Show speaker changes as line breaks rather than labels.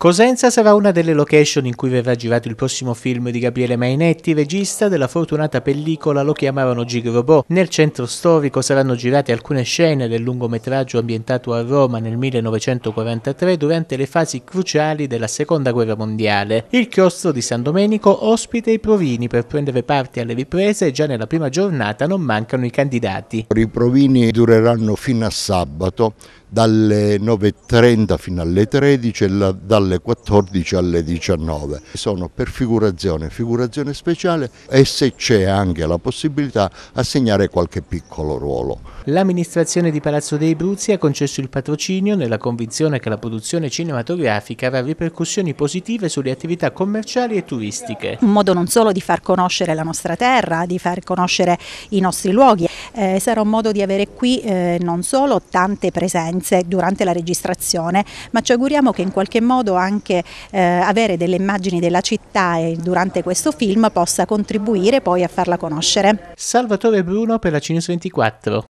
Cosenza sarà una delle location in cui verrà girato il prossimo film di Gabriele Mainetti, regista della fortunata pellicola Lo chiamavano Gigrobò. Nel centro storico saranno girate alcune scene del lungometraggio ambientato a Roma nel 1943 durante le fasi cruciali della Seconda Guerra Mondiale. Il chiostro di San Domenico ospita i provini per prendere parte alle riprese e già nella prima giornata
non mancano i candidati. I provini dureranno fino a sabato dalle 9.30 fino alle 13 e dalle 14 alle 19. Sono per figurazione, figurazione speciale e se c'è anche la possibilità assegnare qualche piccolo ruolo.
L'amministrazione di Palazzo dei Bruzzi ha concesso il patrocinio nella convinzione che la produzione cinematografica avrà ripercussioni positive sulle attività commerciali e turistiche. Un
modo non solo di far conoscere la nostra terra, di far conoscere i nostri luoghi, eh, sarà un modo di avere qui eh, non solo tante presenze durante la registrazione, ma ci auguriamo che in qualche modo anche eh, avere delle immagini della città e durante questo film possa contribuire poi a farla conoscere. Salvatore Bruno
per la Cinese 24.